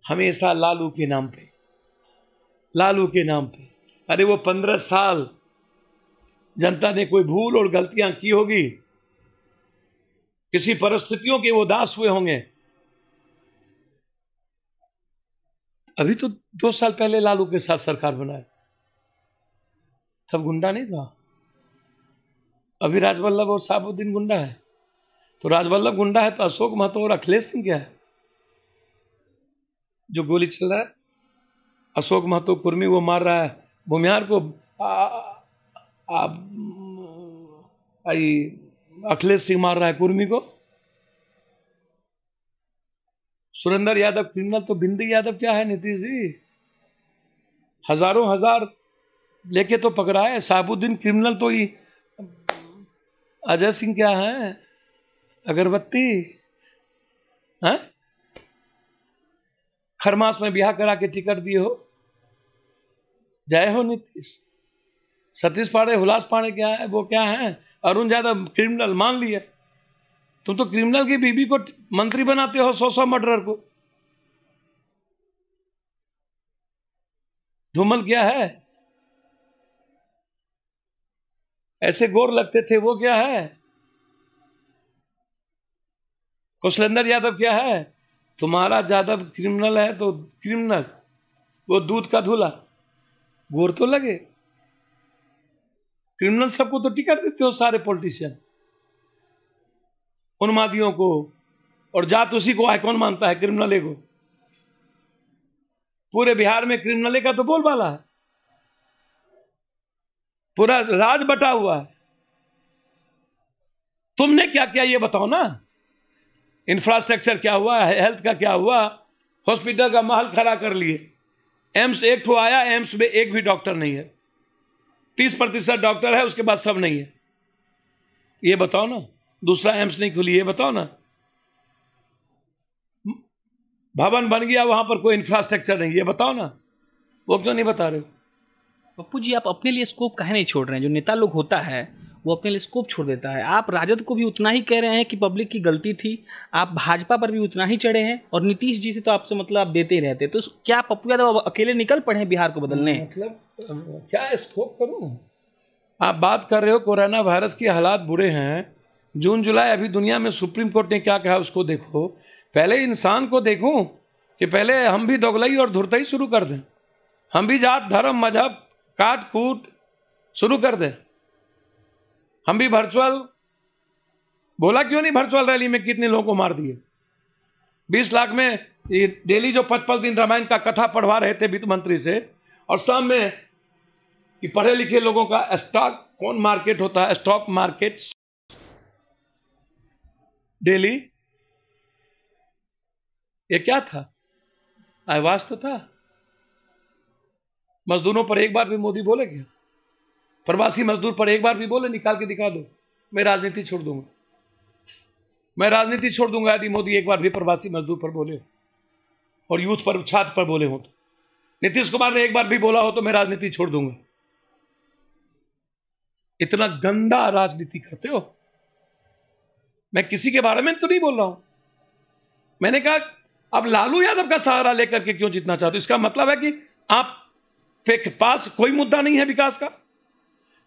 हमेशा लालू के नाम पे लालू के नाम पे अरे वो पंद्रह साल जनता ने कोई भूल और गलतियां की होगी किसी परिस्थितियों के वो दास हुए होंगे अभी तो दो साल पहले लालू के साथ सरकार बनाए तब गुंडा नहीं था अभी राजवल्लभ और साबुद्दीन गुंडा है तो राजवल्लभ गुंडा है तो अशोक महतो और अखिलेश सिंह क्या है जो गोली चल रहा है अशोक महतो कुर्मी वो मार रहा है भूमिहार को अखिलेश सिंह मार रहा है कुर्मी को सुरेंद्र यादव क्रिमिनल तो बिंदी यादव क्या है नीतीश जी हजारों हजार लेके तो पकड़ा है साबुद्दीन क्रिमिनल तो ही अजय सिंह क्या है अगरबत्ती है हाँ? खरमास में ब्याह करा के टिकट दिए हो जय हो नीतीश सतीश पाड़े हुलास पाड़े क्या है वो क्या है अरुण यादव क्रिमिनल मान लिए तुम तो क्रिमिनल की बीबी को मंत्री बनाते हो सौ सौ मर्डर को धूमल क्या है ऐसे गोर लगते थे वो क्या है कौशलेंद्र यादव क्या है तुम्हारा यादव क्रिमिनल है तो क्रिमिनल वो दूध का धूला गोर तो लगे क्रिमिनल सबको तो टिकट देते हो सारे पॉलिटिशियन उन्मादियों को और जात उसी को आइकॉन मानता है क्रिमिनले को पूरे बिहार में क्रिमिनले का तो बोलबाला है पूरा राज बटा हुआ है तुमने क्या किया ये बताओ ना इंफ्रास्ट्रक्चर क्या हुआ हेल्थ का क्या हुआ हॉस्पिटल का महल खड़ा कर लिए एम्स एक ठो आया एम्स में एक भी डॉक्टर नहीं है तीस प्रतिशत डॉक्टर है उसके बाद सब नहीं है ये बताओ ना दूसरा एम्स नहीं खुली ये बताओ ना भवन बन गया वहां पर कोई इंफ्रास्ट्रक्चर नहीं ये बताओ ना वो क्यों नहीं बता रहे पप्पू जी आप अपने लिए स्कोप कहे नहीं छोड़ रहे हैं जो नेता लोग होता है वो अपने लिए स्कोप छोड़ देता है आप राजद को भी उतना ही कह रहे हैं कि पब्लिक की गलती थी आप भाजपा पर भी उतना ही चढ़े हैं और नीतीश जी से तो आपसे मतलब आप देते ही रहते तो क्या पप्पू यादव अकेले निकल पड़े बिहार को बदलने मतलब क्या स्कोप करूँ आप बात कर रहे हो कोरोना वायरस के हालात बुरे हैं जून जुलाई अभी दुनिया में सुप्रीम कोर्ट ने क्या कहा उसको देखो पहले इंसान को देखूं कि पहले हम भी दोगलई और धुरतई शुरू कर दें हम भी जात धर्म मजहब काट कूट शुरू कर दें हम भी वर्चुअल बोला क्यों नहीं वर्चुअल रैली में कितने लोगों को मार दिए बीस लाख में ये डेली जो पचपन दिन रामायण का कथा पढ़वा रहे थे वित्त मंत्री से और सब में कि पढ़े लिखे लोगों का स्टॉक कौन मार्केट होता है स्टॉक मार्केट डेली ये क्या था आवाज तो था मजदूरों पर एक बार भी मोदी बोले क्या प्रवासी मजदूर पर एक बार भी बोले निकाल के दिखा दो मैं राजनीति छोड़ दूंगा मैं राजनीति छोड़ दूंगा यदि मोदी एक बार भी प्रवासी मजदूर पर बोले और यूथ पर छात्र पर बोले हो तो नीतीश कुमार ने एक बार भी बोला हो तो मैं राजनीति छोड़ दूंगा इतना गंदा राजनीति करते हो मैं किसी के बारे में तो नहीं बोल रहा हूं मैंने कहा अब लालू यादव का सहारा लेकर के क्यों जीतना चाहते हो इसका मतलब है कि आप पास कोई मुद्दा नहीं है विकास का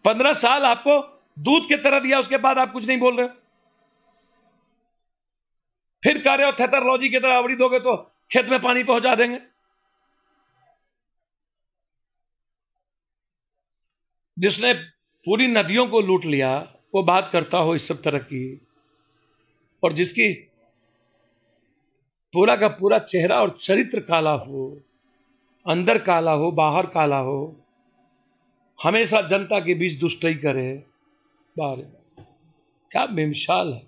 पंद्रह साल आपको दूध की तरह दिया उसके बाद आप कुछ नहीं बोल रहे फिर कह रहे हो थेथरलॉजी की तरह अवरी दोगे तो खेत में पानी पहुंचा देंगे जिसने पूरी नदियों को लूट लिया वो बात करता हो इस सब तरह की और जिसकी पूरा का पूरा चेहरा और चरित्र काला हो अंदर काला हो बाहर काला हो हमेशा जनता के बीच दुष्टई करे बारे क्या बेमिसाल है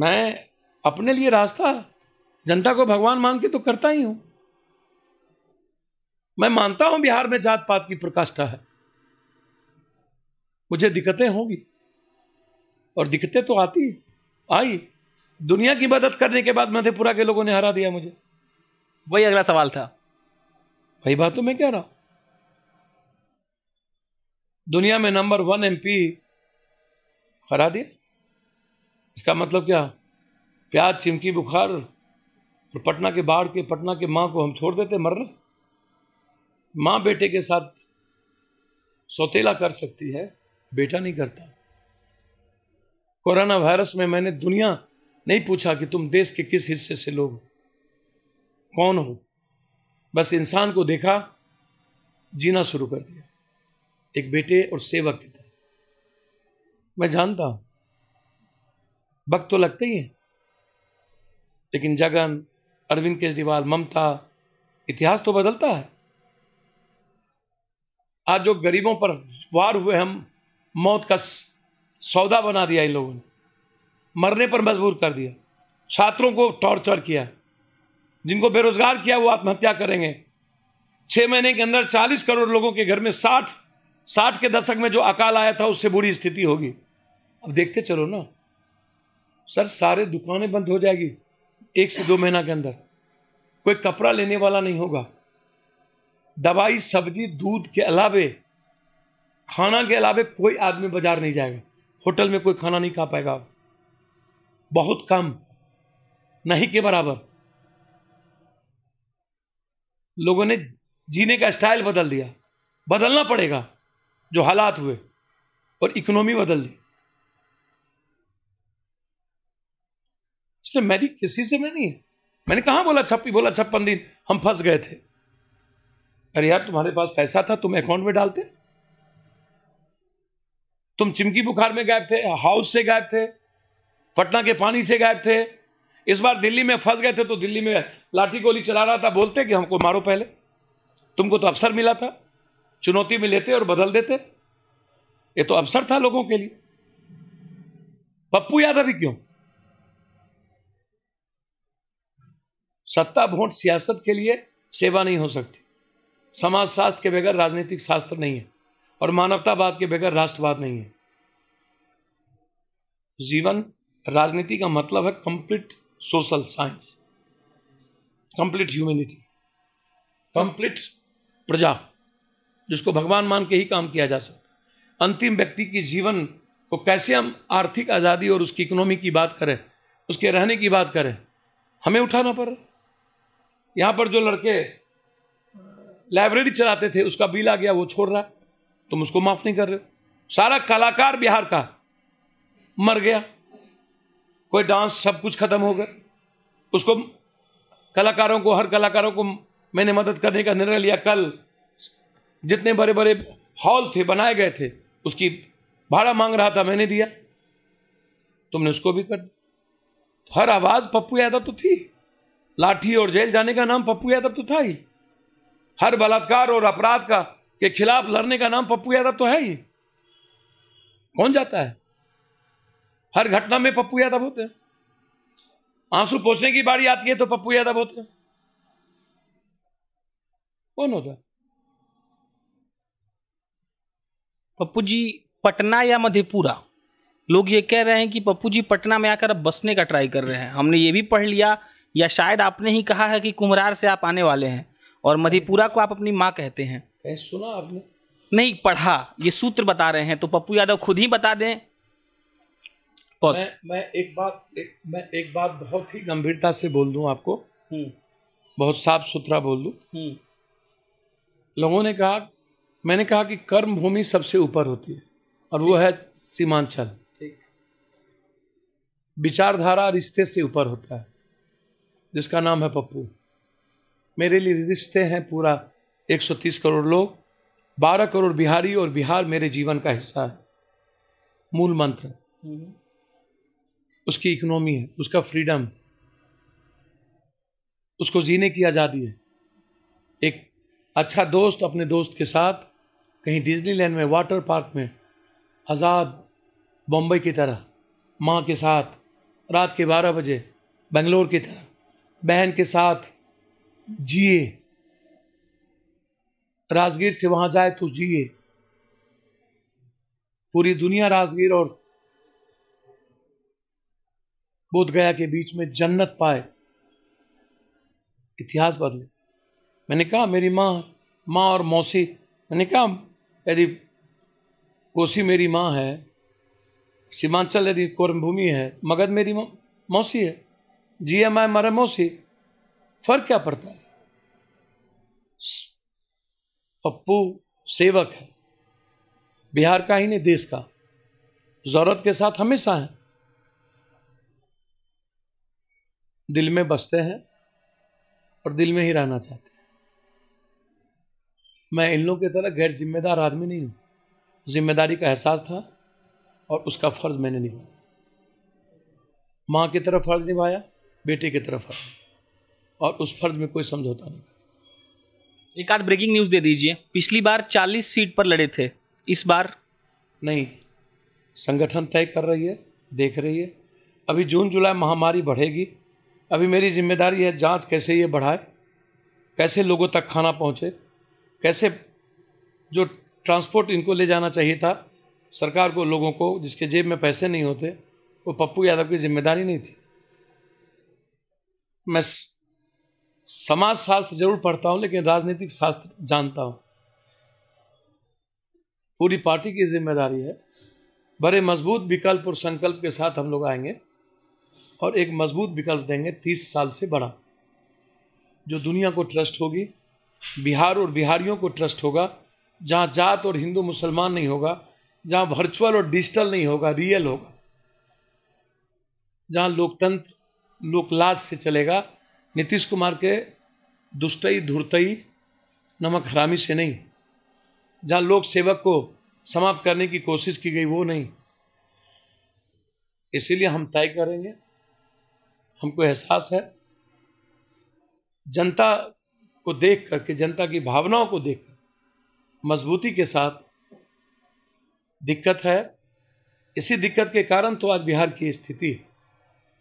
मैं अपने लिए रास्ता जनता को भगवान मान के तो करता ही हूं मैं मानता हूं बिहार में जात पात की प्रकाष्ठा है मुझे दिक्कतें होंगी और दिक्कतें तो आती आई दुनिया की मदद करने के बाद मधेपुरा के लोगों ने हरा दिया मुझे वही अगला सवाल था वही बात तो मैं कह रहा हूं दुनिया में नंबर वन एमपी हरा दिया इसका मतलब क्या प्याज चिमकी बुखार और पटना के बाढ़ के पटना के माँ को हम छोड़ देते मर रहे माँ बेटे के साथ सौतेला कर सकती है बेटा नहीं करता कोरोना वायरस में मैंने दुनिया नहीं पूछा कि तुम देश के किस हिस्से से लोग कौन हो बस इंसान को देखा जीना शुरू कर दिया एक बेटे और सेवक की तरह मैं जानता हूं वक्त तो लगते ही है लेकिन जगन अरविंद केजरीवाल ममता इतिहास तो बदलता है आज जो गरीबों पर वार हुए हम मौत का सौदा बना दिया इन लोगों ने मरने पर मजबूर कर दिया छात्रों को टॉर्चर किया जिनको बेरोजगार किया वो आत्महत्या करेंगे छह महीने के अंदर चालीस करोड़ लोगों के घर में साठ साठ के दशक में जो अकाल आया था उससे बुरी स्थिति होगी अब देखते चलो ना सर सारे दुकानें बंद हो जाएगी एक से दो महीना के अंदर कोई कपड़ा लेने वाला नहीं होगा दवाई सब्जी दूध के अलावे खाना के अलावे कोई आदमी बाजार नहीं जाएगा होटल में कोई खाना नहीं खा पाएगा बहुत कम नहीं के बराबर लोगों ने जीने का स्टाइल बदल दिया बदलना पड़ेगा जो हालात हुए और इकोनॉमी बदल दी इसलिए मेरी किसी से मैं नहीं है मैंने कहा बोला छप्पी बोला छप्पन दिन हम फंस गए थे अरे यार तुम्हारे पास पैसा था तुम अकाउंट में डालते तुम चिमकी बुखार में गायब थे हाउस से गायब थे पटना के पानी से गायब थे इस बार दिल्ली में फंस गए थे तो दिल्ली में लाठी गोली चला रहा था बोलते कि हमको मारो पहले तुमको तो अवसर मिला था चुनौती में लेते और बदल देते ये तो अवसर था लोगों के लिए पप्पू यादव ही क्यों सत्ता वोट सियासत के लिए सेवा नहीं हो सकती समाज शास्त्र के बगैर राजनीतिक शास्त्र नहीं है और मानवतावाद के बगैर राष्ट्रवाद नहीं है जीवन राजनीति का मतलब है complete social science complete humanity complete प्रजा जिसको भगवान मान के ही काम किया जा सकता अंतिम व्यक्ति की जीवन को कैसे हम आर्थिक आज़ादी और उसकी इकोनॉमी की बात करें उसके रहने की बात करें हमें उठाना पड़ रहा यहाँ पर जो लड़के लाइब्रेरी चलाते थे उसका बिल आ गया वो छोड़ रहा तुम उसको माफ़ नहीं कर रहे हो सारा कलाकार बिहार का मर गया कोई डांस सब कुछ खत्म हो गया उसको कलाकारों को हर कलाकारों को मैंने मदद करने का निर्णय लिया कल जितने बड़े बड़े हॉल थे बनाए गए थे उसकी भाड़ा मांग रहा था मैंने दिया तुमने उसको भी कर हर आवाज पप्पू यादव तो थी लाठी और जेल जाने का नाम पप्पू यादव तो था ही हर बलात्कार और अपराध का के खिलाफ लड़ने का नाम पप्पू यादव तो है ही कौन जाता है हर घटना में पप्पू यादव होते हैं आंसू पोछने की बारी आती है तो पप्पू यादव होते हैं कौन होता है पप्पू जी पटना या मधेपुरा लोग ये कह रहे हैं कि पप्पू जी पटना में आकर अब बसने का ट्राई कर रहे हैं हमने ये भी पढ़ लिया या शायद आपने ही कहा है कि कुम्हरार से आप आने वाले हैं और मधेपुरा को आप अपनी माँ कहते हैं सुना आपने नहीं पढ़ा ये सूत्र बता रहे हैं तो पप्पू यादव खुद ही बता दें मैं, मैं एक बात एक, मैं एक बात बहुत ही गंभीरता से बोल दूं आपको हम्म। बहुत साफ सुथरा बोल दूं हम्म। लोगों ने कहा मैंने कहा कि कर्म भूमि सबसे ऊपर होती है और वो है सीमांचल विचारधारा रिश्ते से ऊपर होता है जिसका नाम है पप्पू मेरे लिए रिश्ते हैं पूरा 130 करोड़ लोग 12 करोड़ बिहारी और बिहार मेरे जीवन का हिस्सा है मूल मंत्र है हम्म। उसकी इकोनॉमी है उसका फ्रीडम उसको जीने की आज़ादी है एक अच्छा दोस्त अपने दोस्त के साथ कहीं डिज्नीलैंड में वाटर पार्क में आज़ाद बम्बई की तरह माँ के साथ रात के बारह बजे बेंगलोर की तरह बहन के साथ जिए राजगीर से वहां जाए तो जिए पूरी दुनिया राजगीर और बोध गया के बीच में जन्नत पाए इतिहास बदले मैंने कहा मेरी माँ माँ और मौसी मैंने कहा यदि कोसी मेरी माँ है सीमांचल यदि कर्मभूमि है मगध मेरी मौसी है जी एम आई मरा मौसी फर्क क्या पड़ता है पप्पू सेवक है बिहार का ही नहीं देश का जरूरत के साथ हमेशा है दिल में बसते हैं और दिल में ही रहना चाहते हैं मैं इन लोगों की तरह गैर जिम्मेदार आदमी नहीं हूँ जिम्मेदारी का एहसास था और उसका फ़र्ज़ मैंने निभाया माँ की तरफ फ़र्ज़ निभाया बेटे की तरफ फ़र्ज़ और उस फ़र्ज़ में कोई समझौता नहीं एक आध ब्रेकिंग न्यूज़ दे दीजिए पिछली बार 40 सीट पर लड़े थे इस बार नहीं संगठन तय कर रही है देख रही है अभी जून जुलाई महामारी बढ़ेगी अभी मेरी जिम्मेदारी है जांच कैसे ये बढ़ाए कैसे लोगों तक खाना पहुँचे कैसे जो ट्रांसपोर्ट इनको ले जाना चाहिए था सरकार को लोगों को जिसके जेब में पैसे नहीं होते वो पप्पू यादव की जिम्मेदारी नहीं थी मैं समाज शास्त्र जरूर पढ़ता हूँ लेकिन राजनीतिक शास्त्र जानता हूँ पूरी पार्टी की जिम्मेदारी है बड़े मजबूत विकल्प और संकल्प के साथ हम लोग आएंगे और एक मजबूत विकल्प देंगे तीस साल से बड़ा जो दुनिया को ट्रस्ट होगी बिहार और बिहारियों को ट्रस्ट होगा जहाँ जात और हिंदू मुसलमान नहीं होगा जहाँ वर्चुअल और डिजिटल नहीं होगा रियल होगा जहाँ लोकतंत्र लोकलाज से चलेगा नीतीश कुमार के दुष्टई धुरतई नमक हरामी से नहीं जहाँ लोक सेवक को समाप्त करने की कोशिश की गई वो नहीं इसीलिए हम तय करेंगे हमको एहसास है जनता को देख करके जनता की भावनाओं को देख कर मजबूती के साथ दिक्कत है इसी दिक्कत के कारण तो आज बिहार की स्थिति है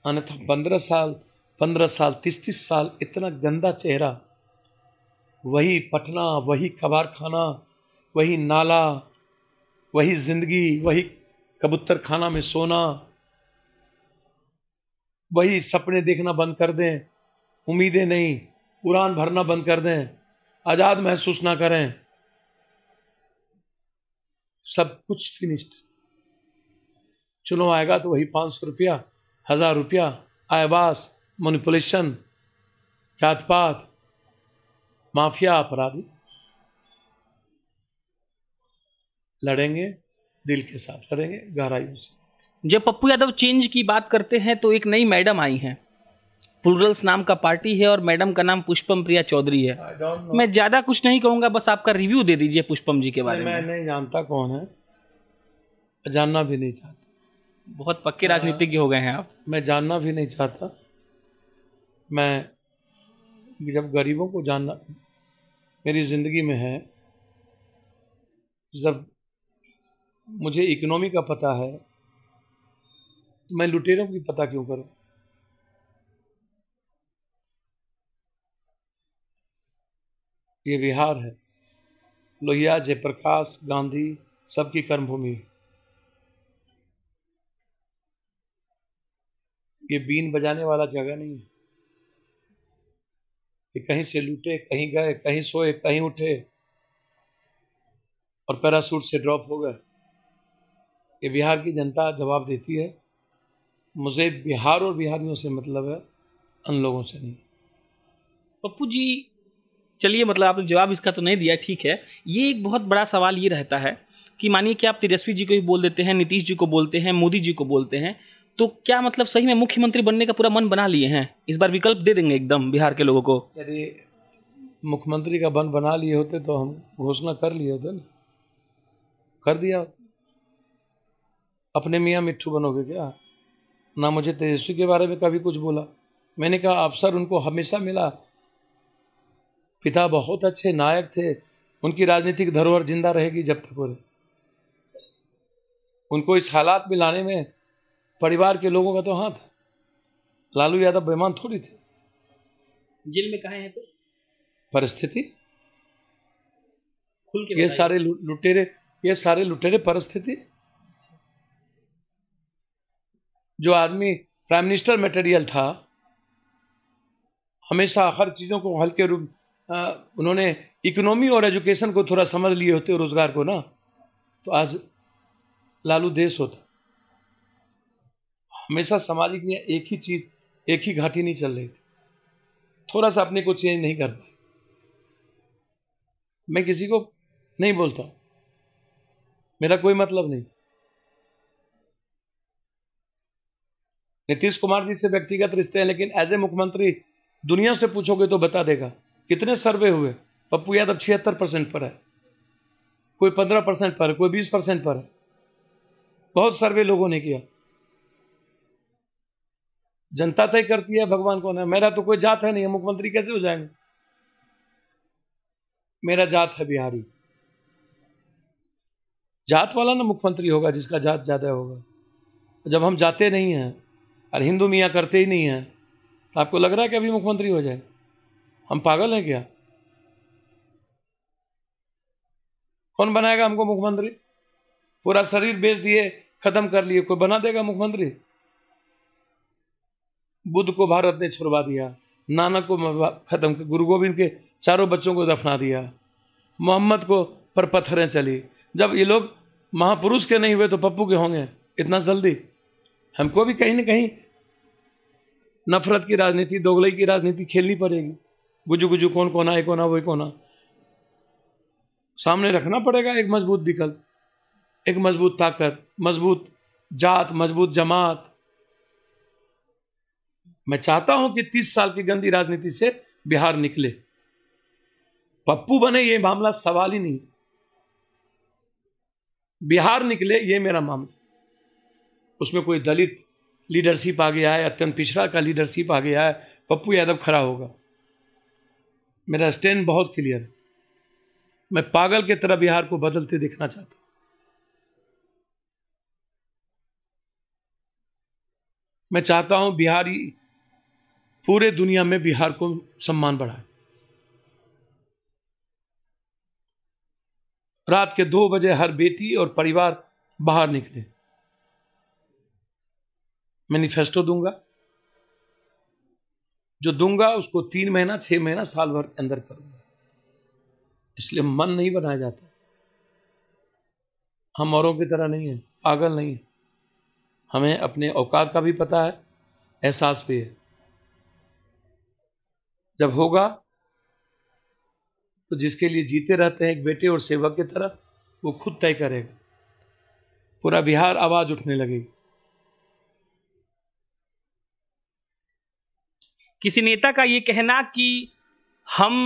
अन्यथा पंद्रह साल पंद्रह साल तीस तीस साल इतना गंदा चेहरा वही पटना वही कबार खाना वही नाला वही जिंदगी वही कबूतर खाना में सोना वही सपने देखना बंद कर दें उम्मीदें नहीं कुरान भरना बंद कर दें आज़ाद महसूस ना करें सब कुछ फिनिश्ड चुनाव आएगा तो वही पाँच सौ रुपया हज़ार रुपया आयवास मनिपुलेशन जात पात माफिया अपराधी लड़ेंगे दिल के साथ लड़ेंगे गहराइयों से जब पप्पू यादव चेंज की बात करते हैं तो एक नई मैडम आई हैं प्लूरल्स नाम का पार्टी है और मैडम का नाम पुष्पम प्रिया चौधरी है मैं ज़्यादा कुछ नहीं कहूँगा बस आपका रिव्यू दे दीजिए पुष्पम जी के बारे में मैं नहीं जानता कौन है जानना भी नहीं चाहता बहुत पक्के हाँ। राजनीतिज्ञ हो गए हैं आप मैं जानना भी नहीं चाहता मैं जब गरीबों को जानना मेरी ज़िंदगी में है जब मुझे इकोनॉमी का पता है तो मैं लुटेरों की पता क्यों करूँ ये विहार है लोहिया जयप्रकाश गांधी सबकी कर्मभूमि है ये बीन बजाने वाला जगह नहीं है कि कहीं से लूटे कहीं गए कहीं सोए कहीं उठे और पैरासूट से ड्रॉप हो गए ये बिहार की जनता जवाब देती है मुझे बिहार और बिहारियों से मतलब है अन लोगों से नहीं पप्पू जी चलिए मतलब आपने जवाब इसका तो नहीं दिया ठीक है ये एक बहुत बड़ा सवाल ये रहता है कि मानिए कि आप तेजस्वी जी को भी बोल देते हैं नीतीश जी को बोलते हैं मोदी जी को बोलते हैं तो क्या मतलब सही में मुख्यमंत्री बनने का पूरा मन बना लिए हैं इस बार विकल्प दे देंगे एकदम बिहार के लोगों को यदि मुख्यमंत्री का मन बना लिए होते तो हम घोषणा कर लिए होते ना कर दिया अपने मियाँ मिट्ठू बनोगे क्या ना मुझे तेजस्वी के बारे में कभी कुछ बोला मैंने कहा अवसर उनको हमेशा मिला पिता बहुत अच्छे नायक थे उनकी राजनीतिक धरोहर जिंदा रहेगी जब तक वो उनको इस हालात में लाने में परिवार के लोगों का तो हाथ लालू यादव बेमान थोड़ी थे जेल में कहा है तो परिस्थिति खुल के ये सारे लुटेरे ये सारे लुटेरे परिस्थिति जो आदमी प्राइम मिनिस्टर मटेरियल था हमेशा हर चीज़ों को हल्के रूप उन्होंने इकोनॉमी और एजुकेशन को थोड़ा समझ लिए होते रोजगार को ना तो आज लालू देश होता हमेशा सामाजिक न्याय एक ही चीज एक ही घाटी नहीं चल रही थी थोड़ा सा अपने को चेंज नहीं कर पाए मैं किसी को नहीं बोलता मेरा कोई मतलब नहीं नीतीश कुमार जी से व्यक्तिगत रिश्ते हैं लेकिन एज ए मुख्यमंत्री दुनिया से पूछोगे तो बता देगा कितने सर्वे हुए पप्पू यादव छिहत्तर परसेंट पर है कोई पंद्रह परसेंट पर है कोई बीस परसेंट पर है बहुत सर्वे लोगों ने किया जनता तय करती है भगवान कौन है मेरा तो कोई जात है नहीं है मुख्यमंत्री कैसे हो जाएंगे मेरा जात है बिहारी जात वाला ना मुख्यमंत्री होगा जिसका जात ज़्यादा होगा जब हम जाते नहीं हैं और हिंदू मियाँ करते ही नहीं हैं तो आपको लग रहा है कि अभी मुख्यमंत्री हो जाए हम पागल हैं क्या कौन बनाएगा हमको मुख्यमंत्री पूरा शरीर बेच दिए खत्म कर लिए कोई बना देगा मुख्यमंत्री बुद्ध को भारत ने छुड़वा दिया नानक को खत्म कर गुरु गोविंद के चारों बच्चों को दफना दिया मोहम्मद को पर पत्थरें चली जब ये लोग महापुरुष के नहीं हुए तो पप्पू के होंगे इतना जल्दी हमको भी कहीं ना कहीं नफरत की राजनीति दोगलई की राजनीति खेलनी पड़ेगी गुजू गुजू कौन कोना एक कोना वही कोना सामने रखना पड़ेगा एक मजबूत विकल्प एक मजबूत ताकत मजबूत जात मजबूत जमात मैं चाहता हूं कि तीस साल की गंदी राजनीति से बिहार निकले पप्पू बने ये मामला सवाल ही नहीं बिहार निकले ये मेरा मामला उसमें कोई दलित लीडरशिप आ गया है अत्यंत पिछड़ा का लीडरशिप आ गया है पप्पू यादव खड़ा होगा मेरा स्टैंड बहुत क्लियर है मैं पागल की तरह बिहार को बदलते देखना चाहता हूं मैं चाहता हूं बिहारी पूरे दुनिया में बिहार को सम्मान बढ़ाए रात के दो बजे हर बेटी और परिवार बाहर निकले मैनिफेस्टो दूंगा जो दूंगा उसको तीन महीना छह महीना साल भर के अंदर करूंगा इसलिए मन नहीं बनाया जाता हम औरों की तरह नहीं है पागल नहीं है हमें अपने औकात का भी पता है एहसास भी है जब होगा तो जिसके लिए जीते रहते हैं एक बेटे और सेवक की तरह वो खुद तय करेगा पूरा बिहार आवाज़ उठने लगेगी किसी नेता का ये कहना कि हम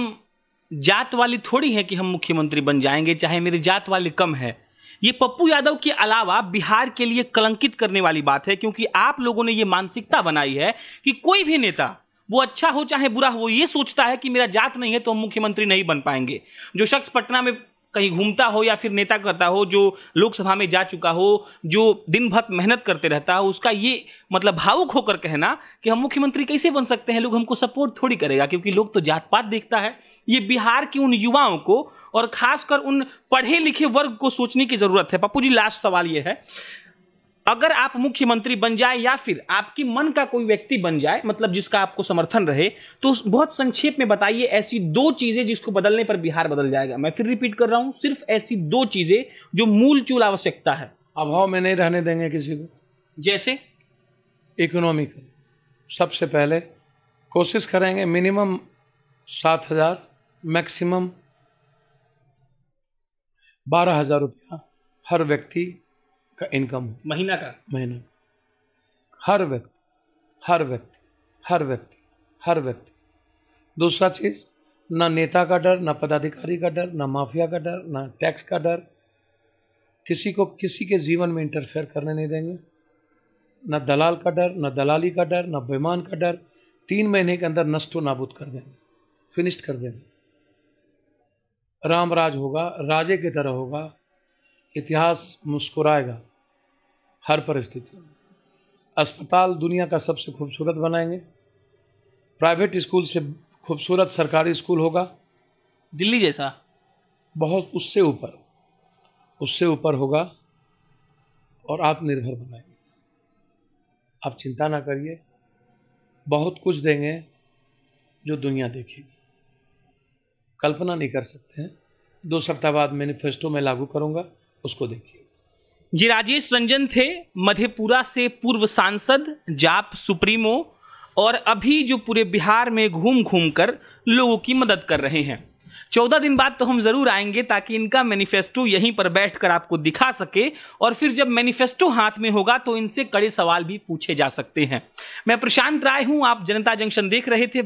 जात वाली थोड़ी है कि हम मुख्यमंत्री बन जाएंगे चाहे मेरी जात वाले कम है ये पप्पू यादव के अलावा बिहार के लिए कलंकित करने वाली बात है क्योंकि आप लोगों ने ये मानसिकता बनाई है कि कोई भी नेता वो अच्छा हो चाहे बुरा हो ये सोचता है कि मेरा जात नहीं है तो हम मुख्यमंत्री नहीं बन पाएंगे जो शख्स पटना में कहीं घूमता हो या फिर नेता करता हो जो लोकसभा में जा चुका हो जो दिन भर मेहनत करते रहता हो उसका ये मतलब भावुक होकर कहना कि हम मुख्यमंत्री कैसे बन सकते हैं लोग हमको सपोर्ट थोड़ी करेगा क्योंकि लोग तो जात पात देखता है ये बिहार के उन युवाओं को और खासकर उन पढ़े लिखे वर्ग को सोचने की जरूरत है पप्पू जी लास्ट सवाल ये है अगर आप मुख्यमंत्री बन जाए या फिर आपकी मन का कोई व्यक्ति बन जाए मतलब जिसका आपको समर्थन रहे तो बहुत संक्षेप में बताइए ऐसी दो चीजें जिसको बदलने पर बिहार बदल जाएगा मैं फिर रिपीट कर रहा हूं सिर्फ ऐसी दो चीजें जो मूल चूल आवश्यकता है अभाव में नहीं रहने देंगे किसी को जैसे इकोनॉमिक सबसे पहले कोशिश करेंगे मिनिमम सात हजार मैक्सिमम बारह हजार रुपया हर व्यक्ति का इनकम महीना का महीना हर व्यक्ति हर व्यक्ति हर व्यक्ति हर व्यक्ति दूसरा चीज ना नेता का डर ना पदाधिकारी का डर ना माफिया का डर ना टैक्स का डर किसी को किसी के जीवन में इंटरफेयर करने नहीं देंगे ना दलाल का डर ना दलाली का डर ना बेमान का डर तीन महीने के अंदर नष्ट नाबूद कर देंगे फिनिश्ड कर देंगे रामराज होगा राजे की तरह होगा इतिहास मुस्कुराएगा हर परिस्थिति में अस्पताल दुनिया का सबसे खूबसूरत बनाएंगे प्राइवेट स्कूल से खूबसूरत सरकारी स्कूल होगा दिल्ली जैसा बहुत उससे ऊपर उससे ऊपर होगा और आत्मनिर्भर बनाएंगे आप चिंता ना करिए बहुत कुछ देंगे जो दुनिया देखेगी कल्पना नहीं कर सकते हैं दो सप्ताह बाद मैनिफेस्टो में लागू करूँगा उसको देखिए जी राजेश रंजन थे मधेपुरा से पूर्व सांसद जाप सुप्रीमो और अभी जो पूरे बिहार में घूम घूम कर लोगों की मदद कर रहे हैं चौदह दिन बाद तो हम जरूर आएंगे ताकि इनका मैनिफेस्टो यहीं पर बैठकर आपको दिखा सके और फिर जब मैनिफेस्टो हाथ में होगा तो इनसे कड़े सवाल भी पूछे जा सकते हैं मैं प्रशांत राय हूं आप जनता जंक्शन देख रहे थे